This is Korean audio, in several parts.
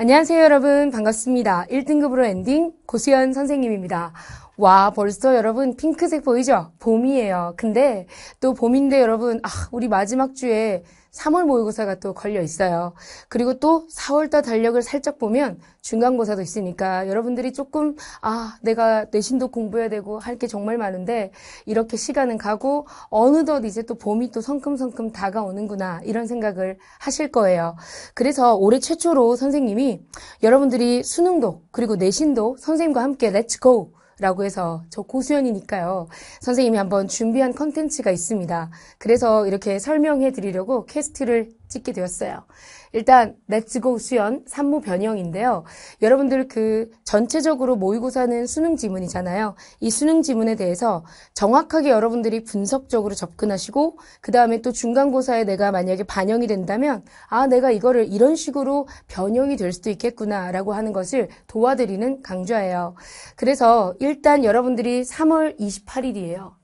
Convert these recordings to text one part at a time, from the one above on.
안녕하세요 여러분 반갑습니다. 1등급으로 엔딩 고수연 선생님입니다. 와 벌써 여러분 핑크색 보이죠? 봄이에요. 근데 또 봄인데 여러분 아 우리 마지막 주에 3월 모의고사가 또 걸려 있어요. 그리고 또 4월달 달력을 살짝 보면 중간고사도 있으니까 여러분들이 조금 아 내가 내신도 공부해야 되고 할 게 정말 많은데 이렇게 시간은 가고 어느덧 이제 또 봄이 또 성큼성큼 다가오는구나 이런 생각을 하실 거예요. 그래서 올해 최초로 선생님이 여러분들이 수능도 그리고 내신도 선생님과 함께 렛츠고 라고 해서 저 고수연이니까요. 선생님이 한번 준비한 컨텐츠가 있습니다. 그래서 이렇게 설명해 드리려고 캐스트를 찍게 되었어요. 일단 렛츠고 수연 산모 변형인데요. 여러분들 그 전체적으로 모의고사는 수능 지문이잖아요. 이 수능 지문에 대해서 정확하게 여러분들이 분석적으로 접근하시고 그 다음에 또 중간고사에 내가 만약에 반영이 된다면 아 내가 이거를 이런 식으로 변형이 될 수도 있겠구나라고 하는 것을 도와드리는 강좌예요. 그래서 일단 여러분들이 3월 28일이에요.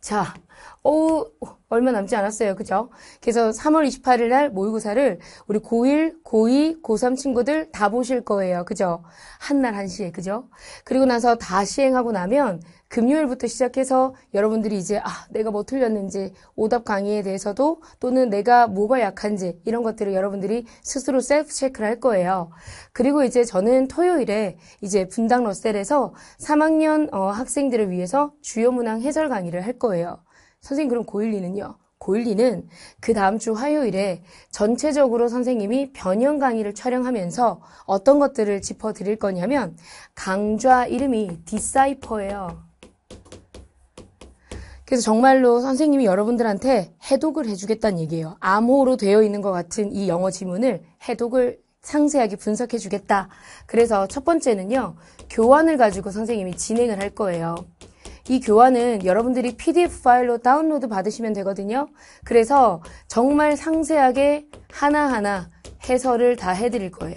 자, 오, 어, 얼마 남지 않았어요. 그죠? 그래서 3월 28일 날 모의고사를 우리 고1, 고2, 고3 친구들 다 보실 거예요. 그죠? 한 날 한시에. 그죠? 그리고 나서 다 시행하고 나면 금요일부터 시작해서 여러분들이 이제 아, 내가 뭐 틀렸는지 오답 강의에 대해서도 또는 내가 뭐가 약한지 이런 것들을 여러분들이 스스로 셀프 체크를 할 거예요. 그리고 이제 저는 토요일에 이제 분당 러셀에서 3학년 어, 학생들을 위해서 주요 문항 해설 강의를 할 거예요. 선생님 그럼 고일리는요? 고일리는 그 다음 주 화요일에 전체적으로 선생님이 변형 강의를 촬영하면서 어떤 것들을 짚어 드릴 거냐면 강좌 이름이 디사이퍼예요. 그래서 정말로 선생님이 여러분들한테 해독을 해주겠다는 얘기예요. 암호로 되어 있는 것 같은 이 영어 지문을 해독을 상세하게 분석해 주겠다. 그래서 첫 번째는요, 교환을 가지고 선생님이 진행을 할 거예요. 이 교환은 여러분들이 PDF 파일로 다운로드 받으시면 되거든요. 그래서 정말 상세하게 하나하나 해설을 다 해드릴 거예요.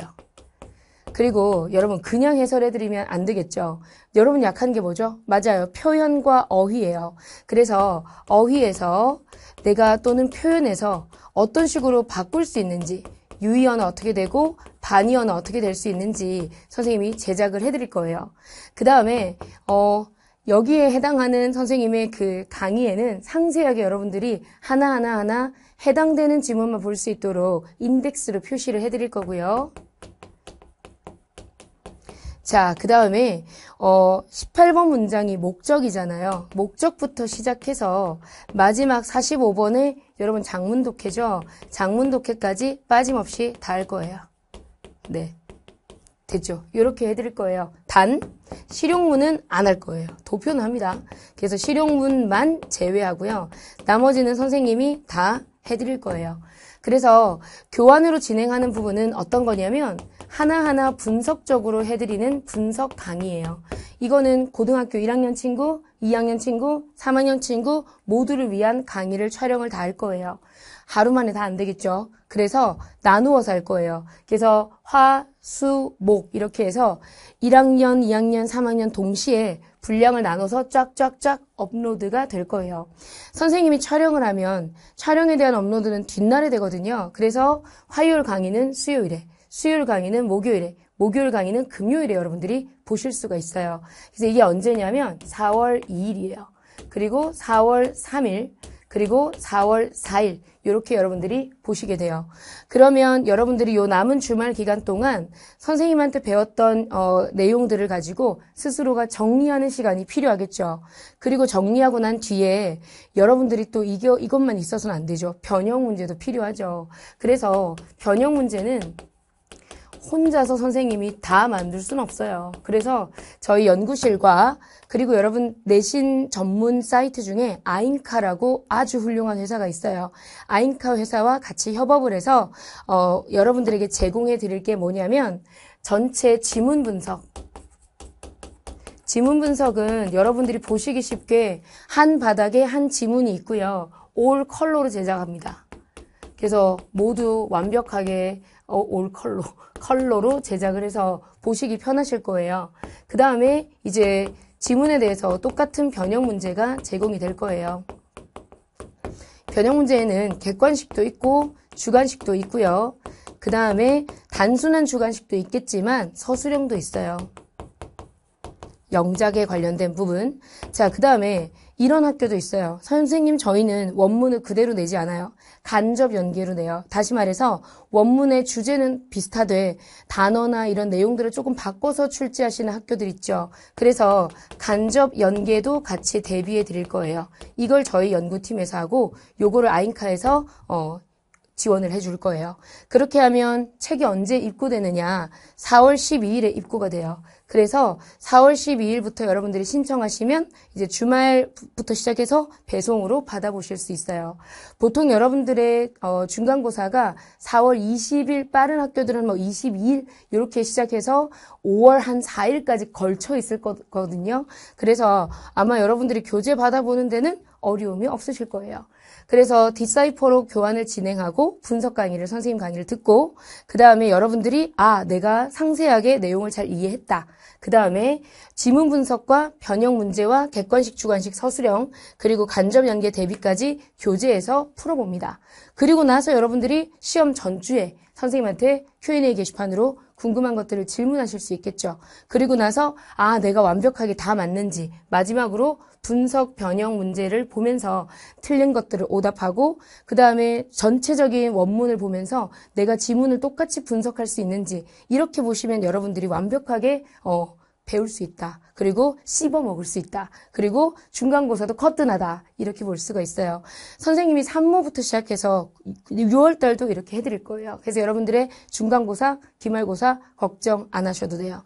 그리고 여러분 그냥 해설해드리면 안 되겠죠. 여러분 약한 게 뭐죠? 맞아요. 표현과 어휘예요. 그래서 어휘에서 내가 또는 표현에서 어떤 식으로 바꿀 수 있는지 유의어는 어떻게 되고 반의어는 어떻게 될 수 있는지 선생님이 제작을 해드릴 거예요. 그 다음에 어 여기에 해당하는 선생님의 그 강의에는 상세하게 여러분들이 하나하나 하나 해당되는 지문만 볼 수 있도록 인덱스로 표시를 해드릴 거고요. 자, 그 다음에 어, 18번 문장이 목적이잖아요. 목적부터 시작해서 마지막 45번에 여러분 장문 독해죠. 장문 독해까지 빠짐없이 다 할 거예요. 네. 됐죠? 이렇게 해드릴 거예요. 단, 실용문은 안 할 거예요. 도표는 합니다. 그래서 실용문만 제외하고요. 나머지는 선생님이 다 해드릴 거예요. 그래서 교환으로 진행하는 부분은 어떤 거냐면 하나하나 분석적으로 해드리는 분석 강의예요. 이거는 고등학교 1학년 친구, 2학년 친구, 3학년 친구 모두를 위한 강의를 촬영을 다 할 거예요. 하루 만에 다 안 되겠죠. 그래서 나누어서 할 거예요. 그래서 화, 수, 목 이렇게 해서 1학년, 2학년, 3학년 동시에 분량을 나눠서 쫙쫙쫙 업로드가 될 거예요. 선생님이 촬영을 하면 촬영에 대한 업로드는 뒷날에 되거든요. 그래서 화요일 강의는 수요일에 수요일 강의는 목요일에, 목요일 강의는 금요일에 여러분들이 보실 수가 있어요. 그래서 이게 언제냐면 4월 2일이에요. 그리고 4월 3일, 그리고 4월 4일 이렇게 여러분들이 보시게 돼요. 그러면 여러분들이 요 남은 주말 기간 동안 선생님한테 배웠던 어, 내용들을 가지고 스스로가 정리하는 시간이 필요하겠죠. 그리고 정리하고 난 뒤에 여러분들이 또 이게, 이것만 있어서는 안 되죠. 변형 문제도 필요하죠. 그래서 변형 문제는 혼자서 선생님이 다 만들 수는 없어요. 그래서 저희 연구실과 그리고 여러분 내신 전문 사이트 중에 아인카라고 아주 훌륭한 회사가 있어요. 아인카 회사와 같이 협업을 해서 어, 여러분들에게 제공해 드릴 게 뭐냐면 전체 지문 분석. 지문 분석은 여러분들이 보시기 쉽게 한 바닥에 한 지문이 있고요. 올 컬러로 제작합니다. 그래서 모두 완벽하게 어, 올 컬러, 컬러로 제작을 해서 보시기 편하실 거예요. 그 다음에 이제 지문에 대해서 똑같은 변형 문제가 제공이 될 거예요. 변형 문제에는 객관식도 있고 주관식도 있고요. 그 다음에 단순한 주관식도 있겠지만 서술형도 있어요. 영작에 관련된 부분. 자, 그 다음에 이런 학교도 있어요. 선생님, 저희는 원문을 그대로 내지 않아요. 간접 연계로 내요. 다시 말해서 원문의 주제는 비슷하되 단어나 이런 내용들을 조금 바꿔서 출제하시는 학교들 있죠. 그래서 간접 연계도 같이 대비해 드릴 거예요. 이걸 저희 연구팀에서 하고 요거를 아인카에서 어 지원을 해줄 거예요. 그렇게 하면 책이 언제 입고되느냐? 4월 12일에 입고가 돼요. 그래서 4월 12일부터 여러분들이 신청하시면 이제 주말부터 시작해서 배송으로 받아보실 수 있어요. 보통 여러분들의 어, 중간고사가 4월 20일 빠른 학교들은 뭐 22일 이렇게 시작해서 5월 한 4일까지 걸쳐 있을 거거든요. 그래서 아마 여러분들이 교재 받아보는 데는 어려움이 없으실 거예요. 그래서 디사이퍼로 교환을 진행하고 분석 강의를 선생님 강의를 듣고 그 다음에 여러분들이 아 내가 상세하게 내용을 잘 이해했다. 그 다음에 지문 분석과 변형 문제와 객관식, 주관식, 서술형 그리고 간접 연계 대비까지 교재에서 풀어봅니다. 그리고 나서 여러분들이 시험 전주에 선생님한테 Q&A 게시판으로 궁금한 것들을 질문하실 수 있겠죠. 그리고 나서 아 내가 완벽하게 다 맞는지 마지막으로 분석 변형 문제를 보면서 틀린 것들을 오답하고 그 다음에 전체적인 원문을 보면서 내가 지문을 똑같이 분석할 수 있는지 이렇게 보시면 여러분들이 완벽하게 어 배울 수 있다. 그리고 씹어 먹을 수 있다. 그리고 중간고사도 커튼하다. 이렇게 볼 수가 있어요. 선생님이 3모부터 시작해서 6월 달도 이렇게 해드릴 거예요. 그래서 여러분들의 중간고사, 기말고사 걱정 안 하셔도 돼요.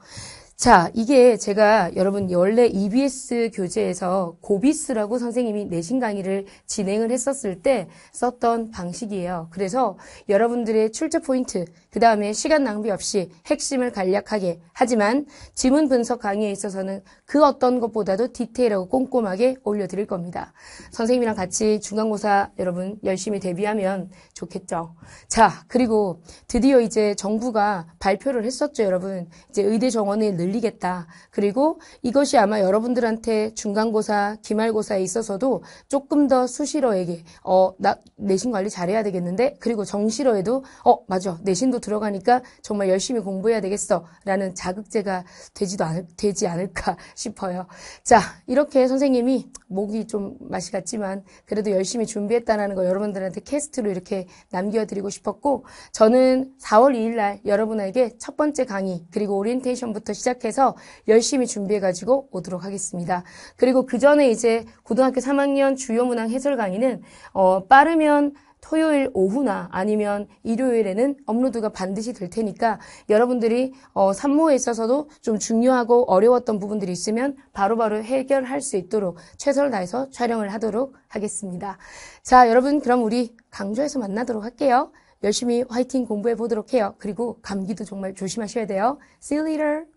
자, 이게 제가 여러분 원래 EBS 교재에서 고비스라고 선생님이 내신 강의를 진행을 했었을 때 썼던 방식이에요. 그래서 여러분들의 출제 포인트, 그 다음에 시간 낭비 없이 핵심을 간략하게 하지만 지문 분석 강의에 있어서는 그 어떤 것보다도 디테일하고 꼼꼼하게 올려드릴 겁니다. 선생님이랑 같이 중간고사 여러분 열심히 대비하면 좋겠죠. 자, 그리고 드디어 이제 정부가 발표를 했었죠, 여러분. 이제 의대 정원을 늘리겠다. 그리고 이것이 아마 여러분들한테 중간고사, 기말고사에 있어서도 조금 더 수시로에게 어, 나 내신 관리 잘해야 되겠는데 그리고 정시로에도 어, 맞아. 내신도 들어가니까 정말 열심히 공부해야 되겠어라는 자극제가 되지도 않, 되지 않을까 싶어요. 자, 이렇게 선생님이 목이 좀 맛이 갔지만 그래도 열심히 준비했다라는 거 여러분들한테 캐스트로 이렇게 남겨 드리고 싶었고 저는 4월 2일 날 여러분에게 첫 번째 강의 그리고 오리엔테이션부터 시작 시작해서 열심히 준비해가지고 오도록 하겠습니다. 그리고 그 전에 이제 고등학교 3학년 주요 문항 해설 강의는 어, 빠르면 토요일 오후나 아니면 일요일에는 업로드가 반드시 될 테니까 여러분들이 어, 산모에 있어서도 좀 중요하고 어려웠던 부분들이 있으면 바로바로 해결할 수 있도록 최선을 다해서 촬영을 하도록 하겠습니다. 자, 여러분 그럼 우리 강조에서 만나도록 할게요. 열심히 화이팅 공부해 보도록 해요. 그리고 감기도 정말 조심하셔야 돼요. See you later.